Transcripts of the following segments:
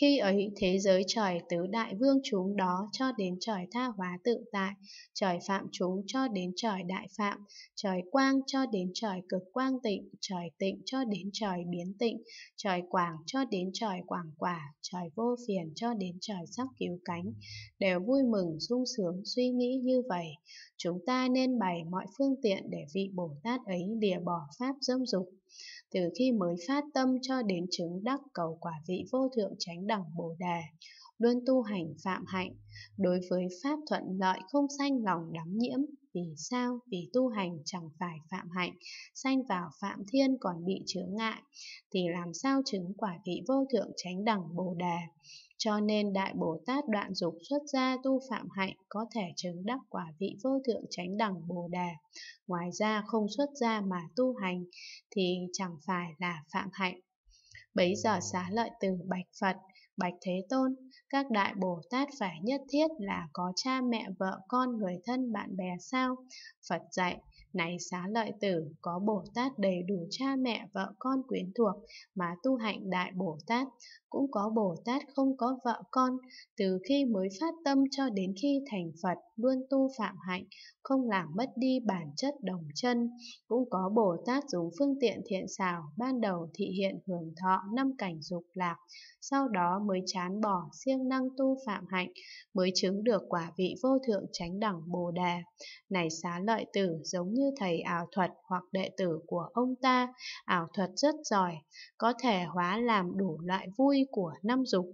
Khi ấy thế giới trời tứ đại vương chúng đó cho đến trời tha hóa tự tại, trời phạm chúng cho đến trời đại phạm, trời quang cho đến trời cực quang tịnh, trời tịnh cho đến trời biến tịnh, trời quảng cho đến trời quảng quả, trời vô phiền cho đến trời sắp cứu cánh, đều vui mừng sung sướng suy nghĩ như vậy. Chúng ta nên bày mọi phương tiện để vị Bồ Tát ấy lìa bỏ pháp dâm dục từ khi mới phát tâm cho đến chứng đắc cầu quả vị vô thượng chánh đẳng bồ đề luôn tu hành phạm hạnh đối với pháp thuận lợi không sanh lòng đắm nhiễm vì sao vì tu hành chẳng phải phạm hạnh sanh vào phạm thiên còn bị chướng ngại thì làm sao chứng quả vị vô thượng chánh đẳng bồ đề cho nên Đại Bồ Tát đoạn dục xuất gia tu phạm hạnh có thể chứng đắc quả vị vô thượng chánh đẳng Bồ Đề. Ngoài ra không xuất gia mà tu hành thì chẳng phải là phạm hạnh. Bấy giờ xá lợi từ Bạch Phật, Bạch Thế Tôn, các đại Bồ Tát phải nhất thiết là có cha mẹ vợ con người thân bạn bè sao? Phật dạy, này xá lợi tử, có Bồ Tát đầy đủ cha mẹ vợ con quyến thuộc mà tu hạnh đại Bồ Tát, cũng có Bồ Tát không có vợ con, từ khi mới phát tâm cho đến khi thành Phật, luôn tu phạm hạnh, không làm mất đi bản chất đồng chân. Cũng có Bồ Tát dùng phương tiện thiện xảo, ban đầu thị hiện hưởng thọ năm cảnh dục lạc, sau đó mới chán bỏ siêng năng tu phạm hạnh, mới chứng được quả vị vô thượng chánh đẳng Bồ Đà. Này xá lợi tử giống như thầy ảo thuật hoặc đệ tử của ông ta, ảo thuật rất giỏi, có thể hóa làm đủ loại vui vui của năm dục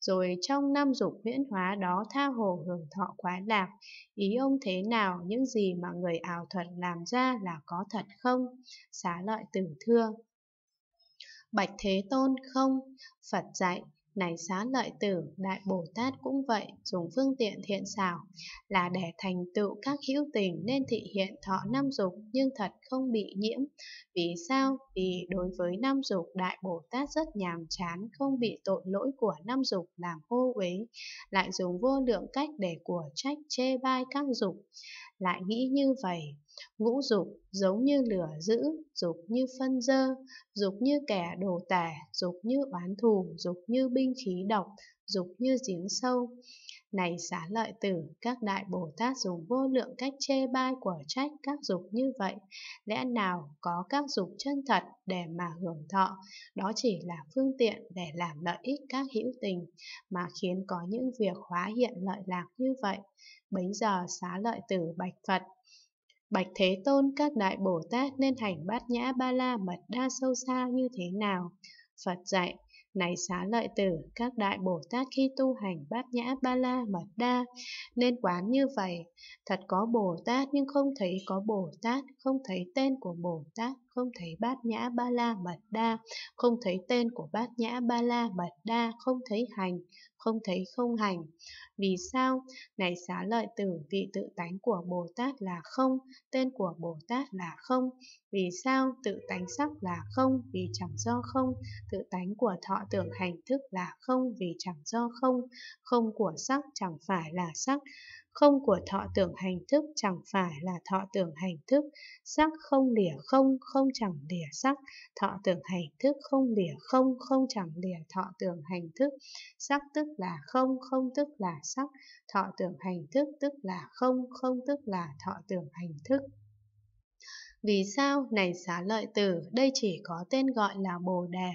rồi trong năm dục huyễn hóa đó tha hồ hưởng thọ quá lạc ý ông thế nào những gì mà người ảo thuật làm ra là có thật không xá lợi tử thưa Bạch Thế Tôn không, Phật dạy này xá lợi tử, đại Bồ Tát cũng vậy, dùng phương tiện thiện xảo là để thành tựu các hữu tình nên thị hiện thọ năm dục nhưng thật không bị nhiễm. Vì sao? Vì đối với năm dục đại Bồ Tát rất nhàm chán, không bị tội lỗi của năm dục làm ô uế, lại dùng vô lượng cách để của trách chê bai các dục lại nghĩ như vậy. Ngũ dục giống như lửa dữ, dục như phân dơ, dục như kẻ đồ tể, dục như oán thù, dục như binh khí độc, dục như giếng sâu. Này xá lợi tử, các đại Bồ Tát dùng vô lượng cách chê bai của trách các dục như vậy, lẽ nào có các dục chân thật để mà hưởng thọ, đó chỉ là phương tiện để làm lợi ích các hữu tình, mà khiến có những việc hóa hiện lợi lạc như vậy. Bấy giờ xá lợi tử bạch Phật, Bạch Thế Tôn các đại Bồ Tát nên hành bát nhã ba la mật đa sâu xa như thế nào? Phật dạy, này xá lợi tử, các đại Bồ Tát khi tu hành bát nhã ba la mật đa, nên quán như vậy. Thật có Bồ Tát nhưng không thấy có Bồ Tát, không thấy tên của Bồ Tát, không thấy Bát Nhã Ba La Mật Đa, không thấy tên của Bát Nhã Ba La Mật Đa, không thấy hành, không thấy không hành. Vì sao? Này xá lợi tử, vị tự tánh của Bồ Tát là không, tên của Bồ Tát là không. Vì sao? Tự tánh sắc là không, vì chẳng do không. Tự tánh của thọ tưởng hành thức là không, vì chẳng do không. Không của sắc chẳng phải là sắc, không của thọ tưởng hành thức chẳng phải là thọ tưởng hành thức, sắc không lìa không, không chẳng lìa sắc, thọ tưởng hành thức không lìa không, không chẳng lìa thọ tưởng hành thức, sắc tức là không, không tức là sắc, thọ tưởng hành thức tức là không, không tức là thọ tưởng hành thức. Vì sao này xá lợi tử, đây chỉ có tên gọi là Bồ Đề,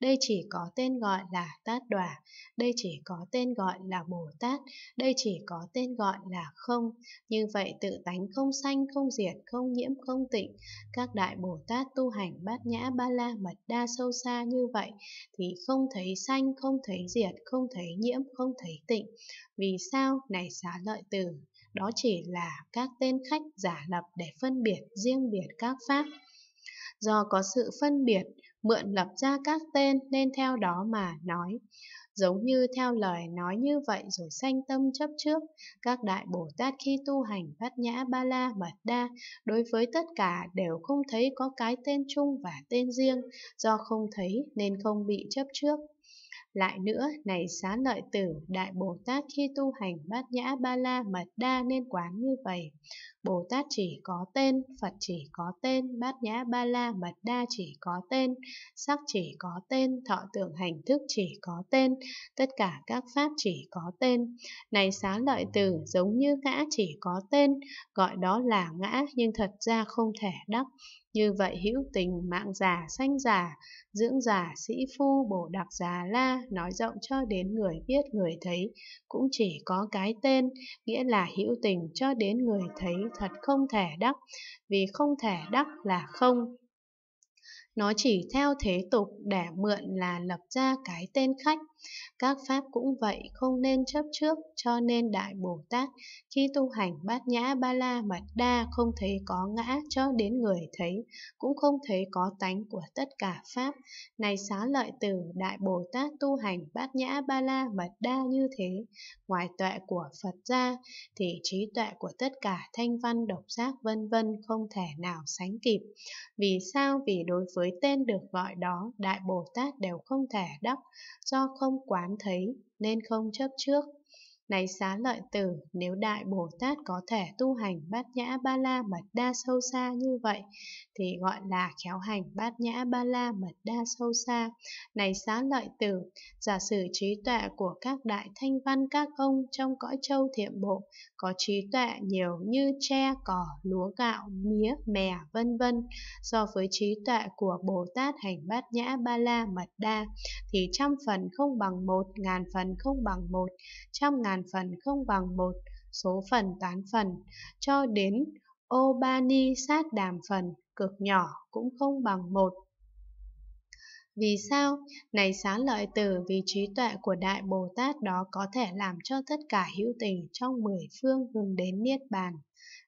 đây chỉ có tên gọi là Tát Đỏa, đây chỉ có tên gọi là Bồ Tát, đây chỉ có tên gọi là không. Như vậy tự tánh không sanh, không diệt, không nhiễm, không tịnh. Các đại Bồ Tát tu hành bát nhã ba la mật đa sâu xa như vậy thì không thấy sanh, không thấy diệt, không thấy nhiễm, không thấy tịnh. Vì sao này xá lợi tử, đó chỉ là các tên khách giả lập để phân biệt riêng biệt các pháp. Do có sự phân biệt, mượn lập ra các tên nên theo đó mà nói. Giống như theo lời nói như vậy rồi sanh tâm chấp trước, các đại Bồ Tát khi tu hành bát nhã ba la mật đa, đối với tất cả đều không thấy có cái tên chung và tên riêng, do không thấy nên không bị chấp trước. Lại nữa, này xá lợi tử, Đại Bồ Tát khi tu hành bát nhã ba la mật đa nên quán như vậy. Bồ Tát chỉ có tên, Phật chỉ có tên, Bát Nhã Ba La Mật Đa chỉ có tên, Sắc chỉ có tên, Thọ tưởng hành thức chỉ có tên, tất cả các pháp chỉ có tên. Này xá lợi tử, giống như ngã chỉ có tên, gọi đó là ngã nhưng thật ra không thể đắc. Như vậy hữu tình mạng già sanh già, dưỡng già sĩ phu bổ đặc già la, nói rộng cho đến người biết người thấy, cũng chỉ có cái tên, nghĩa là hữu tình cho đến người thấy thật không thể đắc vì không thể đắc là không nó chỉ theo thế tục để mượn là lập ra cái tên khách. Các pháp cũng vậy, không nên chấp trước, cho nên Đại Bồ Tát khi tu hành bát nhã ba la mật đa không thấy có ngã cho đến người thấy, cũng không thấy có tánh của tất cả pháp. Này xá lợi từ Đại Bồ Tát tu hành bát nhã ba la mật đa như thế, ngoài tuệ của Phật ra thì trí tuệ của tất cả thanh văn độc giác vân vân không thể nào sánh kịp. Vì sao? Vì đối với với tên được gọi đó Đại Bồ Tát đều không thể đắc, do không quán thấy nên không chấp trước. Này xá lợi tử, nếu Đại Bồ Tát có thể tu hành bát nhã ba la mật đa sâu xa như vậy, thì gọi là khéo hành bát nhã ba la mật đa sâu xa. Này xá lợi tử, giả sử trí tuệ của các đại thanh văn các ông trong cõi châu thiệm bộ có trí tuệ nhiều như tre, cỏ, lúa gạo, mía, mè, vân vân, so với trí tuệ của Bồ Tát hành bát nhã ba la mật đa, thì trăm phần không bằng một, ngàn phần không bằng một, trăm ngàn phần không bằng một, số phần tán phần, cho đến obani sát đàm phần, cực nhỏ cũng không bằng một. Vì sao? Này xá lợi tử vì trí tuệ của Đại Bồ Tát đó có thể làm cho tất cả hữu tình trong mười phương hướng đến Niết Bàn.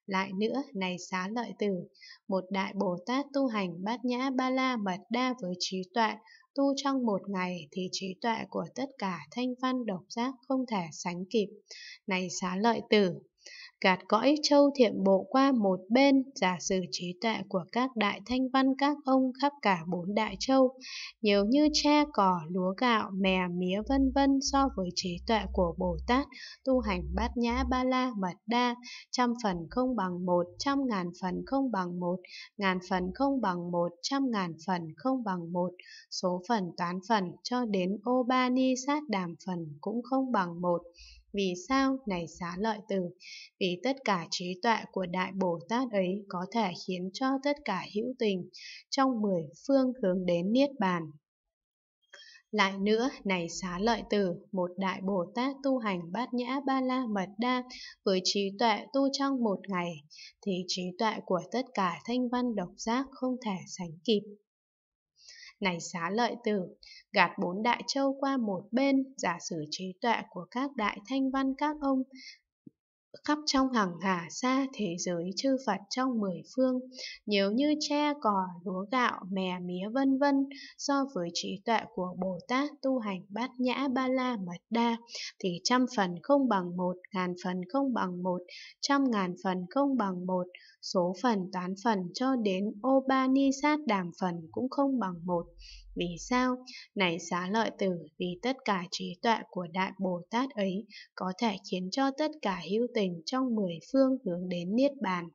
Lại nữa, này xá lợi tử, một Đại Bồ Tát tu hành bát nhã ba la mật đa với trí tuệ, Tu trong một ngày thì trí tuệ của tất cả thanh văn độc giác không thể sánh kịp. Này xá lợi tử, gạt cõi châu thiện bộ qua một bên, giả sử trí tuệ của các đại thanh văn các ông khắp cả bốn đại châu, nhiều như tre cỏ, lúa gạo, mè, mía vân vân so với trí tuệ của Bồ Tát, tu hành bát nhã ba la mật đa, trăm phần không bằng một, trăm ngàn phần không bằng một, ngàn phần không bằng một, trăm ngàn phần không bằng một, số phần toán phần cho đến ô ba ni sát đàm phần cũng không bằng một. Vì sao này xá lợi từ? Vì tất cả trí tuệ của Đại Bồ Tát ấy có thể khiến cho tất cả hữu tình trong mười phương hướng đến Niết Bàn. Lại nữa, này xá lợi tử, một đại Bồ Tát tu hành bát nhã ba la mật đa với trí tuệ tu trong một ngày, thì trí tuệ của tất cả thanh văn độc giác không thể sánh kịp này xá lợi tử, gạt bốn đại châu qua một bên, giả sử trí tuệ của các đại thanh văn các ông, khắp trong hằng hà xa thế giới chư Phật trong mười phương, nếu như tre, cỏ, lúa gạo, mè mía vân vân, so với trí tuệ của Bồ Tát tu hành bát nhã ba la mật đa, thì trăm phần không bằng một, ngàn phần không bằng một, trăm ngàn phần không bằng một, số phần toán phần cho đến Obani sát đàm phần cũng không bằng một. Vì sao? Này xá lợi tử, vì tất cả trí tuệ của Đại Bồ Tát ấy có thể khiến cho tất cả hữu tình trong mười phương hướng đến Niết Bàn.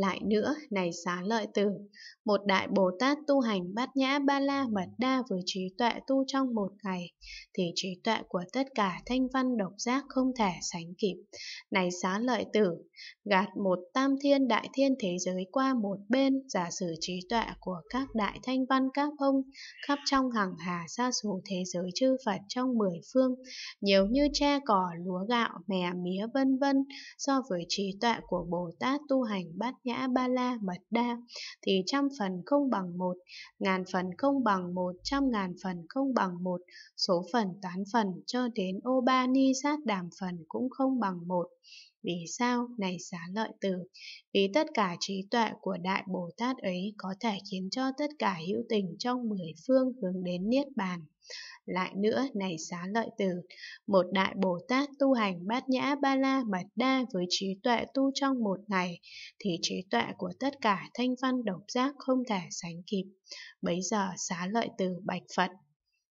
Lại nữa, này xá lợi tử, một đại Bồ Tát tu hành bát nhã ba la mật đa với trí tuệ tu trong một ngày, thì trí tuệ của tất cả thanh văn độc giác không thể sánh kịp. Này xá lợi tử, gạt một tam thiên đại thiên thế giới qua một bên, giả sử trí tuệ của các đại thanh văn các ông, khắp trong hằng hà xa số thế giới chư Phật trong mười phương, nhiều như tre cỏ, lúa gạo, mè mía vân vân, so với trí tuệ của Bồ Tát tu hành bát nhã nhã ba la mật đa thì trăm phần không bằng một ngàn phần không bằng một trăm ngàn phần không bằng một số phần toán phần cho đến ô ba ni sát đàm phần cũng không bằng một vì sao? Này xá lợi tử, vì tất cả trí tuệ của Đại Bồ Tát ấy có thể khiến cho tất cả hữu tình trong mười phương hướng đến Niết Bàn. Lại nữa, này xá lợi tử, một Đại Bồ Tát tu hành bát nhã ba la mật đa với trí tuệ tu trong một ngày, thì trí tuệ của tất cả thanh văn độc giác không thể sánh kịp. Bấy giờ xá lợi tử bạch Phật.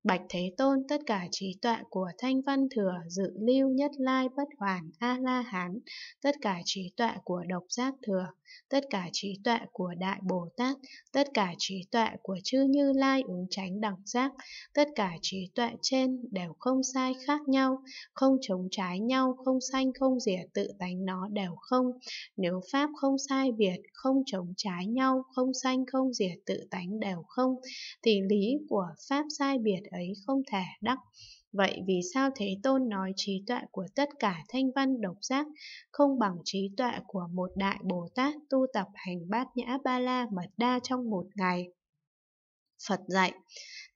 Bạch Thế Tôn tất cả trí tuệ của Thanh Văn Thừa dự lưu nhất lai bất hoàn A-la-hán, tất cả trí tuệ của Độc Giác Thừa, tất cả trí tuệ của Đại Bồ Tát, tất cả trí tuệ của Chư Như Lai ứng tránh đẳng giác, tất cả trí tuệ trên đều không sai khác nhau, không chống trái nhau, không sanh không diệt tự tánh nó đều không. Nếu Pháp không sai biệt, không chống trái nhau, không sanh không diệt tự tánh đều không, thì lý của Pháp sai biệt ấy không thể đắc. Vậy vì sao Thế Tôn nói trí tuệ của tất cả thanh văn độc giác không bằng trí tuệ của một đại Bồ Tát tu tập hành bát nhã ba la mật đa trong một ngày? Phật dạy.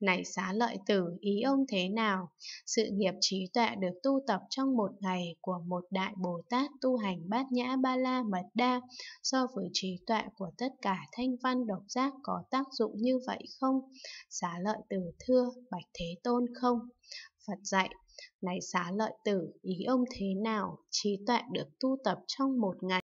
Này xá lợi tử, ý ông thế nào? Sự nghiệp trí tuệ được tu tập trong một ngày của một đại Bồ Tát tu hành bát nhã ba la mật đa so với trí tuệ của tất cả thanh văn độc giác có tác dụng như vậy không? Xá lợi tử thưa, bạch thế tôn không? Phật dạy, này xá lợi tử, ý ông thế nào? Trí tuệ được tu tập trong một ngày.